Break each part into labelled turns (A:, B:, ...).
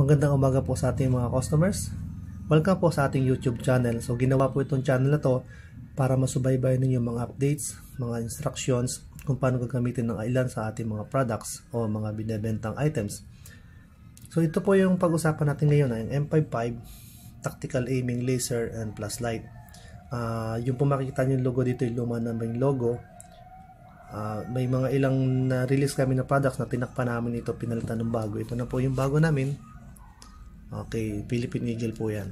A: Magandang umaga po sa ating mga customers. Welcome po sa ating YouTube channel. So ginawa po itong channel na to para masubaybay ninyo mga updates, mga instructions kung paano gagamitin ng ilan sa ating mga products o mga binebentang items. So ito po yung pag-usapan natin ngayon ay yung M55 Tactical Aiming Laser and Plus Light. Uh, ah, yung pumakita nyo yung logo dito, yung luma na yung logo. Uh, may mga ilang na-release kami na products na tinakpa namin ito, pinalitan ng bago. Ito na po yung bago namin Okay, Philippine Eagle po yan.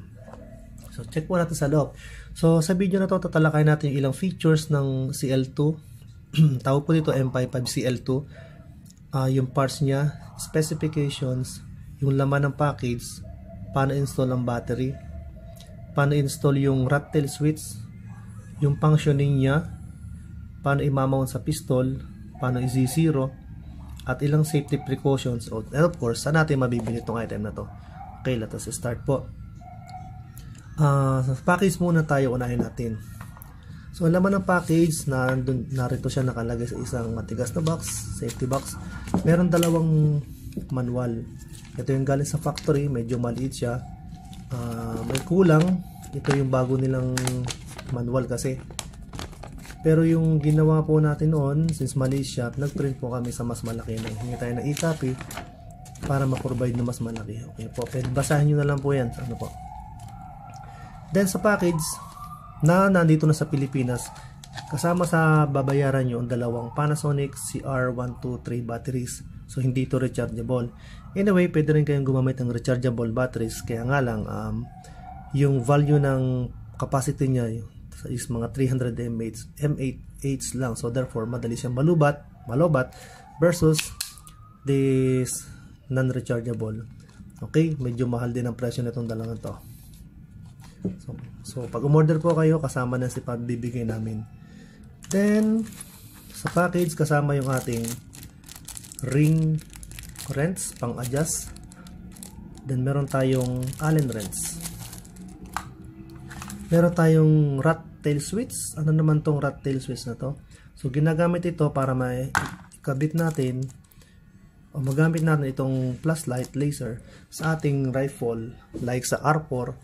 A: So, check po natin sa loob. So, sa video na to, tatalakay natin yung ilang features ng CL2. Tawag po dito M55 CL2. Uh, yung parts niya, specifications, yung laman ng package, paano install ang battery, paano install yung rat switch, yung functioning niya, paano imamount sa pistol, paano i-zero, at ilang safety precautions. At of course, saan natin mabibili itong item na to. Okay, let us start po. Uh, sa package muna tayo, unahin natin. So, ang laman ng package, nandun, narito siya nakalagay sa isang matigas na box, safety box. Meron dalawang manual. Ito yung galing sa factory, medyo maliit siya. Uh, may kulang, ito yung bago nilang manual kasi. Pero yung ginawa po natin noon, since maliit siya, nagprint po kami sa mas malaki na hindi tayo na e-copy para ma-provide na mas malaki. Okay po. Pwede basahin niyo na lang po 'yan. Ano po? Then sa package na nandito na sa Pilipinas, kasama sa babayaran niyo ang dalawang Panasonic CR123 batteries. So hindi ito rechargeable. Anyway, pwede rin kayong gumamit ng rechargeable batteries. Kaya nga lang um, yung value ng capacity niya is mga 300 mAh, mAh lang. So therefore, madali siyang malubat, malobat versus this non-rechargeable. Okay, medyo mahal din ang presyo nitong dalangan to. So, so pag umorder po kayo, kasama na si Pab bibigay namin. Then, sa package, kasama yung ating ring rents, pang-adjust. Then, meron tayong allen rents. Meron tayong rat tail switch. Ano naman tong rat tail switch na to? So, ginagamit ito para kabit natin o magamit natin itong plus light laser sa ating rifle like sa R4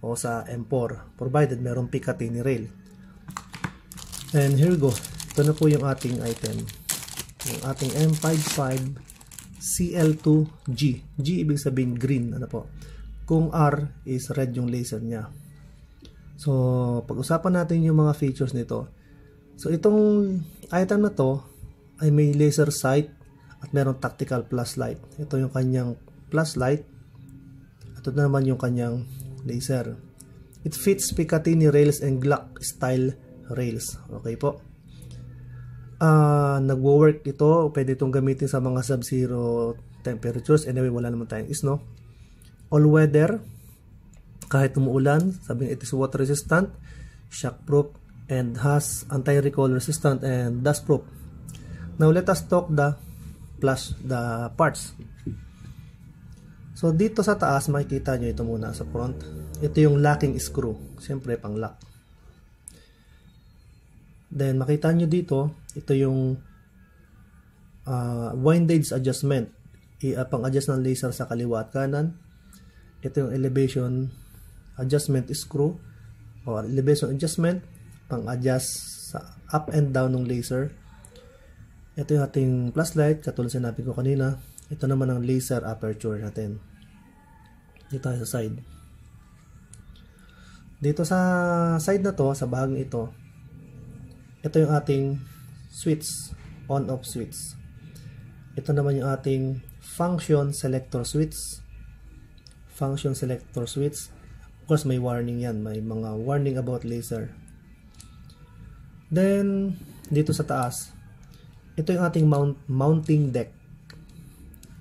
A: o sa M4 provided merong Picatinny rail and here we go ito na po yung ating item yung ating M55 CL2G G ibig sabihin green ano po kung R is red yung laser niya so pag-usapan natin yung mga features nito so itong item na to ay may laser sight at merong tactical plus light. Ito yung kanyang plus light. At ito naman yung kanyang laser. It fits Picatinny rails and Glock style rails. Okay po. Uh, nagwo-work ito. Pwede itong gamitin sa mga sub-zero temperatures. Anyway, wala naman tayong isno. All weather. Kahit umuulan, sabi it is water resistant, shockproof, and has anti-recoil resistant and dustproof. Now, let us talk the plus the parts. So dito sa taas makikita nyo ito muna sa front. Ito yung locking screw. syempre pang lock. Then makita nyo dito, ito yung uh, ah, windage adjustment. I, uh, ah, pang adjust ng laser sa kaliwa at kanan. Ito yung elevation adjustment screw or elevation adjustment pang adjust sa up and down ng laser ito yung ating plus light, katulad sinabi ko kanina. Ito naman ang laser aperture natin. Dito tayo sa side. Dito sa side na to, sa bahaging ito, ito yung ating switch, on-off switch. Ito naman yung ating function selector switch. Function selector switch. Of course, may warning yan. May mga warning about laser. Then, dito sa taas, ito yung ating mount, mounting deck.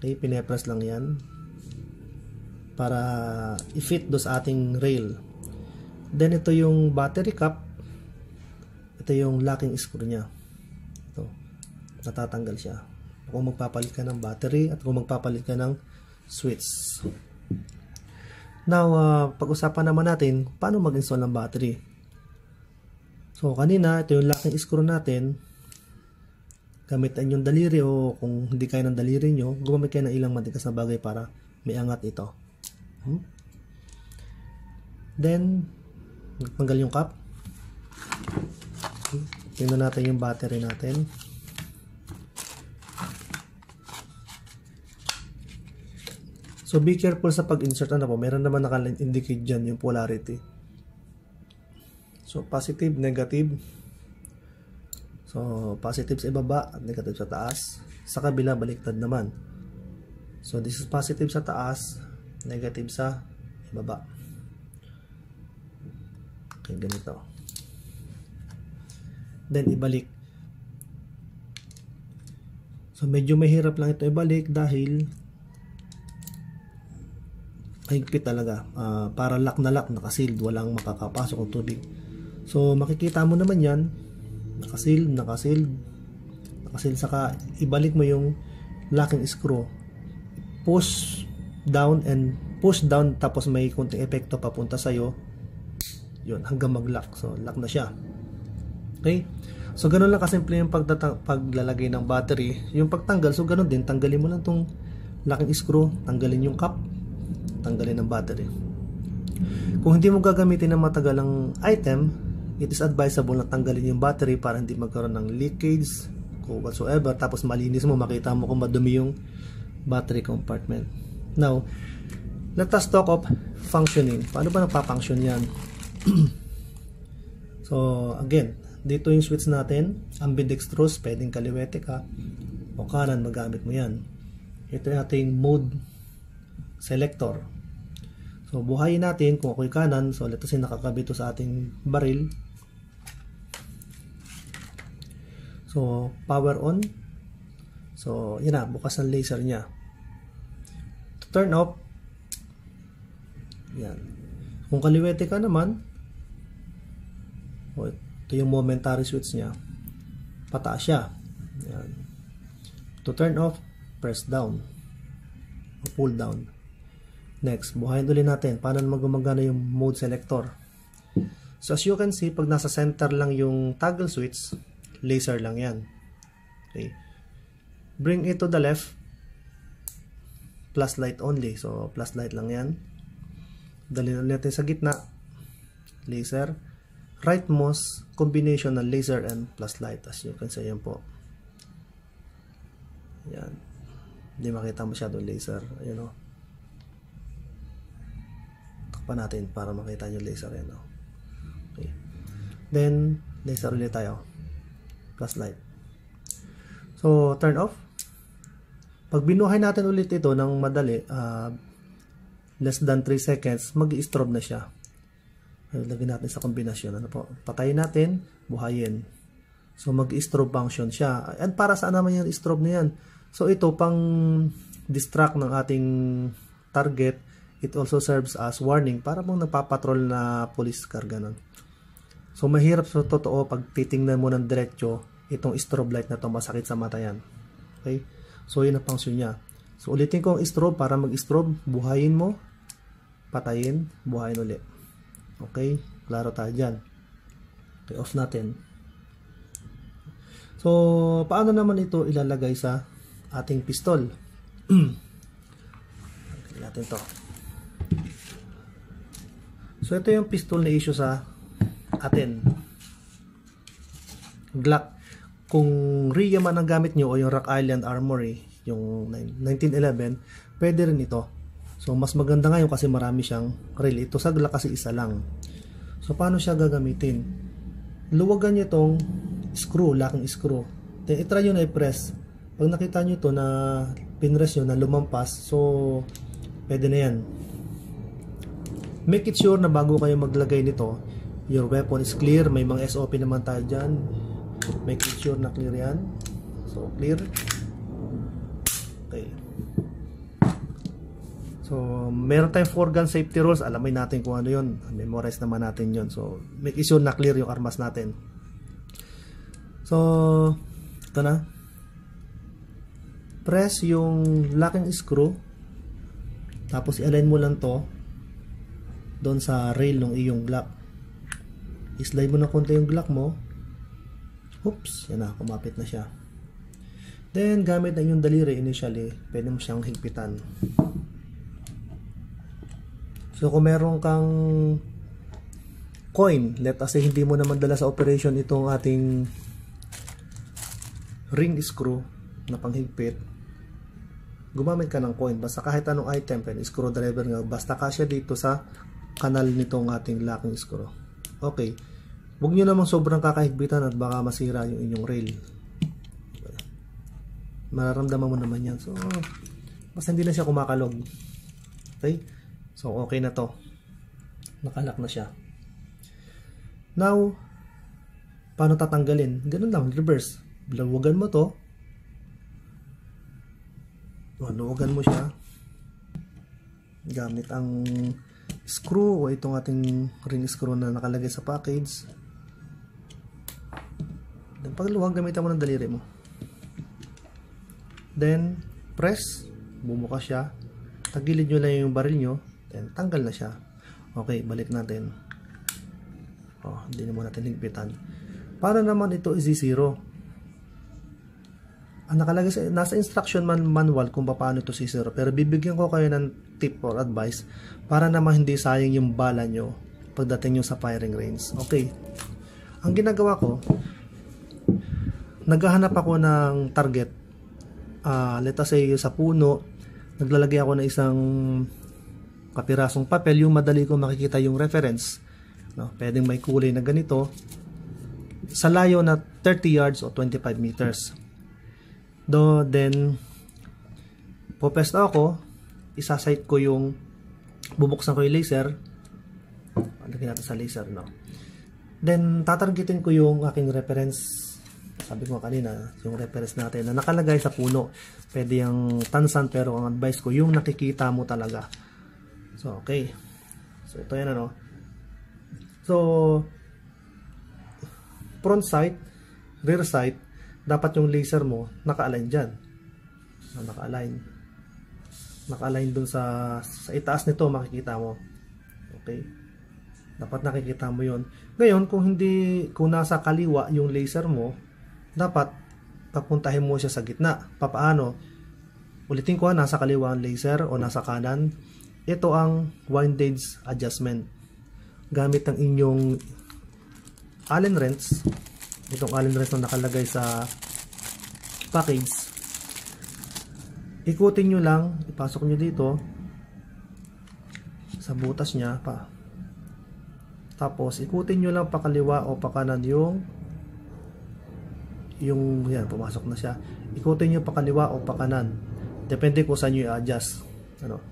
A: Okay, pinepress lang yan para i-fit do sa ating rail. Then ito yung battery cap. Ito yung locking screw niya. Ito. Natatanggal siya. Kung magpapalit ka ng battery at kung magpapalit ka ng switch. Now, uh, pag-usapan naman natin paano mag-install ng battery. So, kanina, ito yung locking screw natin gamitin ang daliri o kung hindi kaya ng daliri nyo, gumamit kayo ng ilang matigas na bagay para may angat ito. Hmm? Then, tanggal yung cup. Tingnan natin yung battery natin. So be careful sa pag-insert ano po. Meron naman naka-indicate dyan yung polarity. So positive, negative. So, positive sa ibaba negative sa taas. Sa kabila, baliktad naman. So, this is positive sa taas, negative sa ibaba. Okay, ganito. Then, ibalik. So, medyo mahirap lang ito ibalik dahil mahigpit talaga. Uh, para lock na lock, nakasealed, walang makakapasok ng tubig. So, makikita mo naman yan nakasil, nakasil, nakasil, saka ibalik mo yung locking screw. Push down and push down tapos may konting epekto papunta sa'yo. Yun, hanggang mag-lock. So, lock na siya. Okay? So, ganun lang kasimple yung paglalagay ng battery. Yung pagtanggal, so ganun din. Tanggalin mo lang tong locking screw, tanggalin yung cap, tanggalin ang battery. Kung hindi mo gagamitin ng ang item, it is advisable na tanggalin yung battery para hindi magkaroon ng leakage o whatsoever tapos malinis mo makita mo kung madumi yung battery compartment now let us talk of functioning paano ba nagpa-function yan so again dito yung switch natin ambidextrous pwedeng kaliwete ka o kanan magamit mo yan ito yung ating mode selector so buhayin natin kung ako'y kanan so let us say nakakabito sa ating baril So, power on. So, yun na, bukas ang laser niya. To turn off, yan. Kung kaliwete ka naman, oh, ito yung momentary switch niya, pataas siya. Yan. To turn off, press down. O pull down. Next, buhayin ulit natin paano naman gumagana yung mode selector. So as you can see, pag nasa center lang yung toggle switch, Laser lang yan. Okay. Bring it to the left. Plus light only. So, plus light lang yan. Dali natin sa gitna. Laser. Rightmost combination ng laser and plus light. As you can see, yan po. Yan. Hindi makita masyado laser. Ayan o. Takpan natin para makita yung laser. Yan o. Okay. Then, laser ulit tayo plus light. So, turn off. Pag binuhay natin ulit ito ng madali, uh, less than 3 seconds, mag-strobe na siya. Lagyan natin sa kombinasyon. Ano po? Patayin natin, buhayin. So, mag-strobe function siya. And para saan naman yung strobe na yan? So, ito pang distract ng ating target. It also serves as warning para pong napapatrol na police car. Ganun. So mahirap sa totoo pag titingnan mo ng diretso itong strobe light na to masakit sa mata yan. Okay? So yun ang function niya. So ulitin ko ang strobe para mag-strobe, buhayin mo, patayin, buhayin ulit. Okay? Klaro tayo dyan. Okay, off natin. So, paano naman ito ilalagay sa ating pistol? natin to. So, ito yung pistol na issue sa atin. Glock. Kung Ria man ang gamit nyo o yung Rock Island Armory, yung 1911, pwede rin ito. So, mas maganda ngayon kasi marami siyang rail. Ito sa Glock kasi isa lang. So, paano siya gagamitin? Luwagan nyo itong screw, laking screw. Then, itry nyo na i-press. Pag nakita nyo to na pinress nyo na lumampas, so, pwede na yan. Make it sure na bago kayo maglagay nito, your weapon is clear may mga SOP naman tayo dyan make sure na clear yan so clear okay so meron tayong 4 gun safety rules alamay natin kung ano yun memorize naman natin yun so make sure na clear yung armas natin so ito na press yung locking screw tapos i-align mo lang to doon sa rail ng iyong glock Islide mo na konti yung Glock mo. Oops, yan na, kumapit na siya. Then, gamit na yung daliri initially, pwede mo siyang higpitan. So, kung meron kang coin, let us say hindi mo naman dala sa operation itong ating ring screw na panghigpit, gumamit ka ng coin. Basta kahit anong item, pen, screwdriver nga, basta kasya dito sa kanal nitong ating locking screw. Okay. Huwag nyo namang sobrang kakahigbitan at baka masira yung inyong rail. Mararamdaman mo naman yan. So, basta hindi lang siya kumakalog. Okay? So, okay na to. Nakalak na siya. Now, paano tatanggalin? Ganun lang, reverse. Lawagan mo to. Lawagan mo siya. Gamit ang screw o itong ating ring screw na nakalagay sa package then pagluwag gamitan mo ng daliri mo then press bumukas siya tagilid nyo lang yung baril nyo then tanggal na siya okay balik natin oh, hindi na muna natin ligpitan para naman ito is zero ang ah, nakalagay sa, nasa instruction man, manual kung paano to sisiro. Pero bibigyan ko kayo ng tip or advice para naman hindi sayang yung bala nyo pagdating nyo sa firing range. Okay. Ang ginagawa ko, naghahanap ako ng target. Uh, let us say sa puno, naglalagay ako ng isang kapirasong papel yung madali ko makikita yung reference. No, pwedeng may kulay na ganito sa layo na 30 yards o 25 meters. Do, then, popest ako, isasight ko yung, bubuksan ko yung laser, lagyan natin sa laser, no? Then, tatargetin ko yung aking reference, sabi ko kanina, yung reference natin, na nakalagay sa puno. Pwede yung tansan, pero ang advice ko, yung nakikita mo talaga. So, okay. So, ito yan, ano? So, front sight, rear sight, dapat yung laser mo naka-align dyan ah, naka-align naka-align dun sa sa itaas nito makikita mo okay dapat nakikita mo yon ngayon kung hindi kung nasa kaliwa yung laser mo dapat papuntahin mo siya sa gitna papaano ulitin ko nasa kaliwa ang laser o nasa kanan ito ang windage adjustment gamit ng inyong allen wrench itong allen wrench na nakalagay sa package ikutin nyo lang ipasok nyo dito sa butas nya pa tapos ikutin nyo lang pakaliwa o pakanan yung yung yan pumasok na siya ikutin nyo pakaliwa o pakanan depende kung saan nyo i-adjust ano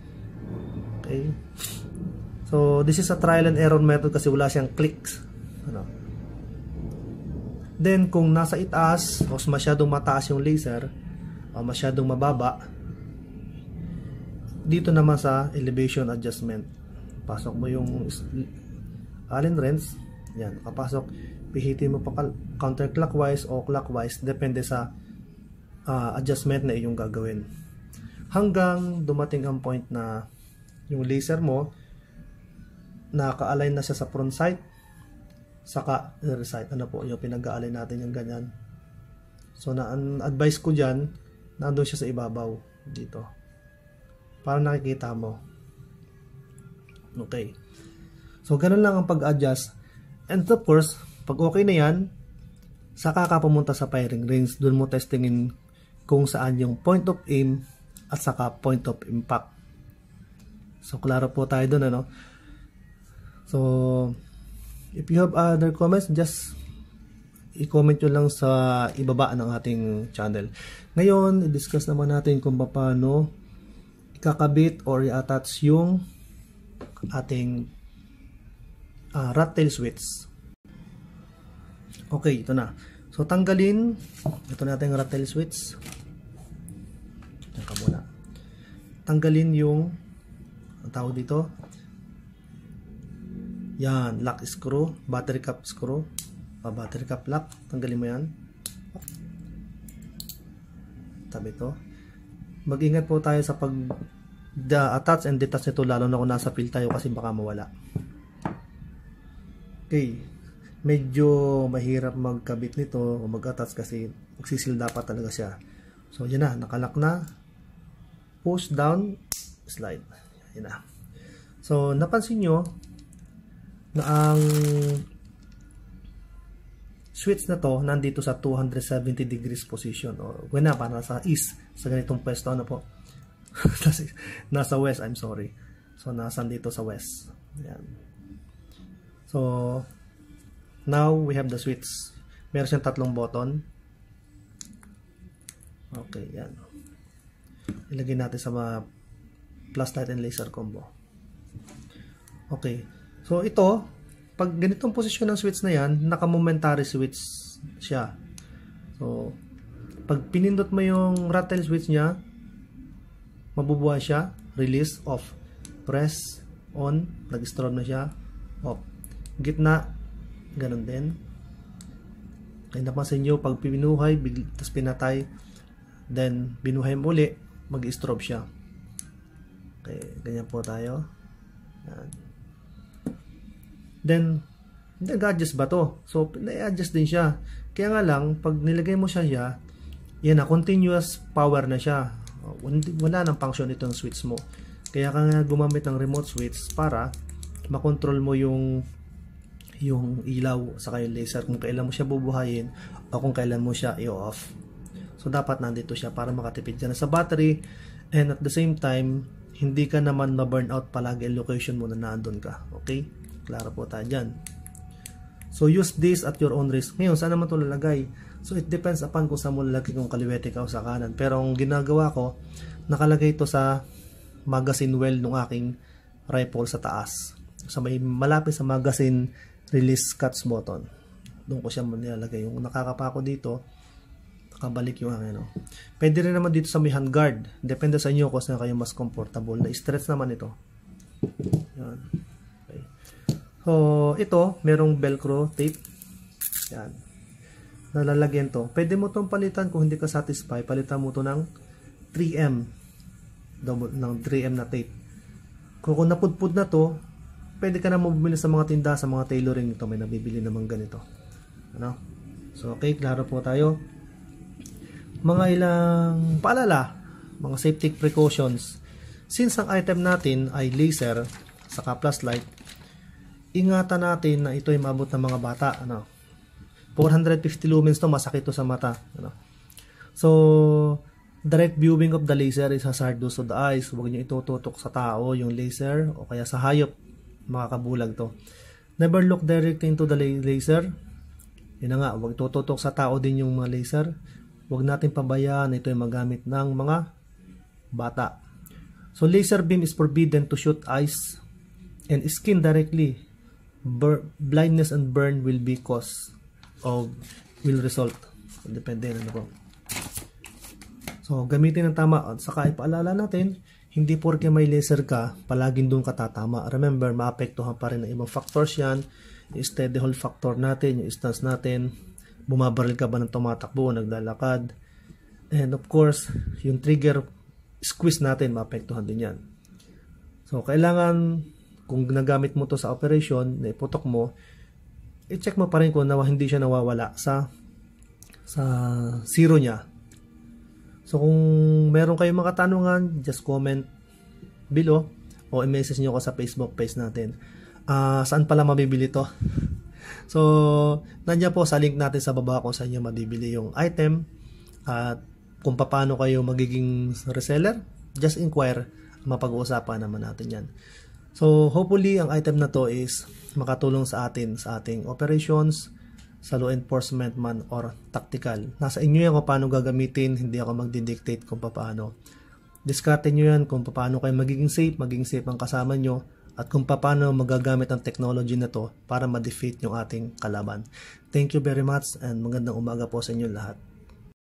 A: okay so this is a trial and error method kasi wala siyang clicks ano Then kung nasa itaas o masyadong mataas yung laser o masyadong mababa dito naman sa elevation adjustment pasok mo yung allen wrench yan kapasok pihitin mo pa counterclockwise o clockwise depende sa uh, adjustment na iyong gagawin hanggang dumating ang point na yung laser mo naka-align na siya sa front sight saka eh, recite ano po yung pinag-aalay natin yung ganyan so na ang advice ko dyan nandun siya sa ibabaw dito para nakikita mo okay so ganun lang ang pag-adjust and of course pag okay na yan saka ka pumunta sa firing range dun mo testingin kung saan yung point of aim at saka point of impact so klaro po tayo dun ano so If you have other comments, just i-comment nyo lang sa ibaba ng ating channel. Ngayon, i-discuss naman natin kung paano ikakabit or i-attach yung ating uh, rat tail switch. Okay, ito na. So, tanggalin. Ito na ating rat tail switch. Tangka muna. Tanggalin yung ang tawag dito, yan, lock screw, battery cap screw, uh, battery cap lock, tanggalin mo yan. Tabi to Mag-ingat po tayo sa pag the attach and detach nito lalo na kung nasa field tayo kasi baka mawala. Okay. Medyo mahirap magkabit nito o mag-attach kasi magsisil dapat talaga siya. So, yan na. nakalock na. Push down, slide. Yan na. So, napansin nyo, na ang switch na to nandito sa 270 degrees position o gawin na para sa east sa ganitong pwesto ano po nasa west I'm sorry so nasa dito sa west Ayan. so now we have the switch meron siyang tatlong button okay yan ilagay natin sa mga plus light and laser combo okay So ito, pag ganitong posisyon ng switch na yan, naka-momentary switch siya. So, pag pinindot mo yung rattle switch niya, mabubuhay siya, release, off. Press, on, nag-strobe na siya, off. Gitna, ganun din. Kaya napansin nyo, pag pinuhay, tapos pinatay, then binuhay mo uli, mag-strobe siya. Okay, ganyan po tayo. Yan then nag-adjust ba to? So, na-adjust din siya. Kaya nga lang, pag nilagay mo siya siya, yan na, continuous power na siya. Wala nang function itong switch mo. Kaya ka nga gumamit ng remote switch para makontrol mo yung yung ilaw sa yung laser kung kailan mo siya bubuhayin o kung kailan mo siya i-off. So dapat nandito siya para makatipid ka na sa battery and at the same time hindi ka naman na burn out palagi location mo na nandun ka. Okay? Klaro po tayo dyan. So, use this at your own risk. Ngayon, saan naman ito lalagay? So, it depends upon kung saan mo lalagay kung kaliwete ka o sa kanan. Pero, ang ginagawa ko, nakalagay ito sa magazine well ng aking rifle sa taas. Sa may malapit sa magazine release cuts button. Doon ko siya nilalagay. Yung nakakapa ko dito, kabalik yung hangin. No? Pwede rin naman dito sa may handguard. Depende sa inyo kung saan kayo mas comfortable. Na-stretch naman ito. Yan. So, ito, merong velcro tape. Yan. Nalalagyan to. Pwede mo tong palitan kung hindi ka satisfy. Palitan mo to ng 3M. Double, ng 3M na tape. Kung, kung napudpud na to, pwede ka na bumili sa mga tinda, sa mga tailoring nito. May nabibili naman ganito. Ano? So, okay. Klaro po tayo. Mga ilang paalala, mga safety precautions. Since ang item natin ay laser, saka plus light, ingatan natin na ito ay mabot ng mga bata. Ano? 450 lumens to, masakit to sa mata. Ano? So, direct viewing of the laser is hazardous to the eyes. Huwag nyo itututok sa tao yung laser o kaya sa hayop. Makakabulag to. Never look directly into the laser. Yun na nga, huwag itututok sa tao din yung mga laser. Huwag natin pabayaan ito ay magamit ng mga bata. So, laser beam is forbidden to shoot eyes and skin directly blindness and burn will be cause of will result. So, depende ano po. So, gamitin ng tama. At saka ipaalala natin, hindi porke may laser ka, palaging doon katatama. Remember, maapektuhan pa rin ng ibang factors yan. Yung steady hold factor natin, yung stance natin, bumabaril ka ba ng tumatakbo, naglalakad. And of course, yung trigger squeeze natin, maapektuhan din yan. So, kailangan kung nagamit mo to sa operation, na iputok mo, i-check mo pa rin kung na, hindi siya nawawala sa sa zero niya. So kung meron kayong mga katanungan, just comment below o i-message niyo ko sa Facebook page natin. Uh, saan pala mabibili to? so, nandiyan po sa link natin sa baba kung saan niyo mabibili yung item at kung paano kayo magiging reseller, just inquire. Mapag-uusapan naman natin yan. So, hopefully, ang item na to is makatulong sa atin, sa ating operations, sa law enforcement man or tactical. Nasa inyo yan kung paano gagamitin, hindi ako magdidictate kung paano. Discarte nyo yan kung paano kayo magiging safe, maging safe ang kasama nyo, at kung paano magagamit ang technology na to para ma-defeat yung ating kalaban. Thank you very much and magandang umaga po sa inyo lahat.